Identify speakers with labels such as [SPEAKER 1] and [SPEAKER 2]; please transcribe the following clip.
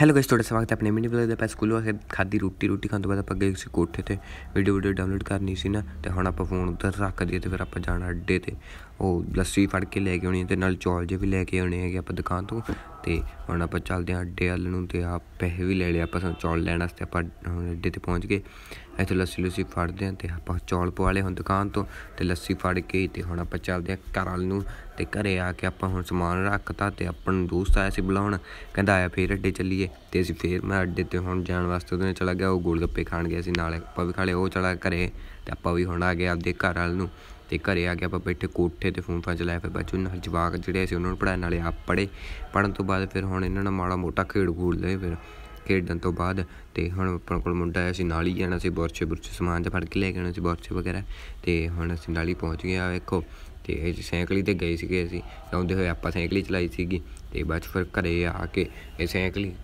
[SPEAKER 1] hello guys ਤੁਹਾਡਾ ਸਵਾਗਤ ਹੈ ਆਪਣੇ ਮਿੰਨੀ ਬਲੌਗ ਦੇ ਆਪਾਂ ਸਕੂਲੋਂ ਆ ਖਾਦੀ ਰੋਟੀ ਰੋਟੀ ਖਾਣ ਤੋਂ ਬਾਅਦ ਆਪਾਂ ਗਏ ਸੀ ਕੋਠੇ ਤੇ ਵੀਡੀਓ ਵੀਡੀਓ ਡਾਊਨਲੋਡ ਕਰਨੀ ਸੀ ਨਾ ਤੇ ਹੁਣ ਆਪਾਂ ਫੋਨ ਉੱਧਰ ਰੱਖ ਦਈਏ ਤੇ ਫਿਰ ਆਪਾਂ ਜਾਣਾ ਅੱਡੇ ਤੇ ਉਹ ਲੱਸੀ ਫੜ ਕੇ ਲੈ ਕੇ ਆਉਣੀ ਤੇ ਨਾਲ ਚੌਲ ਜੇ ਵੀ ਲੈ ਕੇ ਆਉਣੇ ਹੈਗੇ ਆਪਾਂ ਦੁਕਾਨ ਤੋਂ ਤੇ ਹੁਣ ਆਪਾਂ ਚੱਲਦੇ ਹਾਂ ਅੱਡੇ ਵੱਲ ਨੂੰ ਤੇ ਆ ਪੈਸੇ ਵੀ ਲੈ ਲਏ ਆਪਾਂ ਚੌਲ ਲੈਣ ਵਾਸਤੇ ਆਪਾਂ ਅੱਡੇ ਤੇ ਪਹੁੰਚ ਗਏ ਇੱਥੇ ਲੱਸੀ ਲੱਸੀ ਫੜਦੇ ਹਾਂ ਤੇ ਆਪਾਂ ਚੌਲ ਪਵਾ ਲਏ ਹੁਣ ਦੁਕਾਨ ਤੋਂ ਤੇ ਲੱਸੀ ਫੜ ਕੇ ਤੇ ਹੁਣ ਆਪਾਂ ਚੱਲਦੇ ਹਾਂ ਘਰ ਵੱਲ ਨੂੰ ਤੇ ਘਰੇ ਆ ਕੇ ਆਪਾਂ ਹੁਣ ਸਮਾਨ ਰੱਖਤਾ ਤੇ ਆਪਣ ਦੋਸਤ ਆਇਆ ਸੀ ਬੁਲਾਉਣ ਕਹਿੰਦਾ ਆਇਆ ਫੇਰ ਅੱਡੇ ਚੱਲੀਏ ਤੇ ਅਸੀਂ ਫੇਰ ਮੈਂ ਅੱਡੇ ਤੇ ਹੁਣ ਜਾਣ ਵਾਸਤੇ ਉਹਨੇ ਚਲਾ ਗਿਆ ਉਹ ਗੋਲ ਗੱਪੇ ਖਾਣ ਗਿਆ ਸੀ ਨਾਲ ਆਪਾਂ ਵੀ ਖਾ ਲਏ ਉਹ ਚਲਾ ਘਰੇ ਤੇ ਆਪਾਂ ਵੀ ਹੁਣ ਆ ਗਏ ਆਪਦੇ ਘਰ ਵੱਲ ਨੂੰ ਤੇ ਘਰੇ ਆ ਕੇ ਆਪਾਂ ਬੈਠੇ ਕੋਠੇ ਤੇ ਫੋਨ ਫਾਂ ਚਲਾਇਆ ਫਿਰ ਬੱਚੂ ਨਾਲ ਜਵਾਕ ਜਿਹੜੇ ਸੀ ਉਹਨਾਂ ਨੂੰ ਪੜਾਉਣ ਵਾਲੇ ਆਪ ਪੜੇ ਪੜਨ ਤੋਂ ਬਾਅਦ ਫਿਰ ਹੁਣ ਇਹਨਾਂ ਨਾਲ ਮਾੜਾ ਮੋਟਾ ਖੇਡ ਗੂੜ ਲਏ ਫਿਰ ਖੇਡਣ ਤੋਂ ਬਾਅਦ ਤੇ ਹੁਣ ਆਪਣ ਕੋਲ ਮੁੰਡਾ ਆਇਆ ਸੀ ਨਾਲ ਹੀ ਜਾਣਾ ਸੀ ਬਰਛੇ ਬਰਛੇ ਸਮਾਨ ਜਿਹਾ ਫੜ ਕੇ ਲੈ ਕੇ ਆਉਣਾ ਸੀ ਬਰਛੇ ਵਗੈਰਾ ਤੇ ਹੁਣ ਅਸੀਂ ਨਾਲ ਹੀ ਪਹੁੰਚ ਗਏ ਆ ਵੇਖੋ ਤੇ ਅਸੀਂ ਸਾਈਕਲੀ ਤੇ ਗਏ ਸੀਗੇ ਅਸੀਂ ਆਉਂਦੇ ਹੋਏ ਆਪਾਂ ਸਾਈਕਲੀ ਚਲਾਈ ਸੀਗੀ ਤੇ ਬਾਅਦ ਫਿਰ ਘਰੇ ਆ ਕੇ ਇਹ ਸਾਈਕਲੀ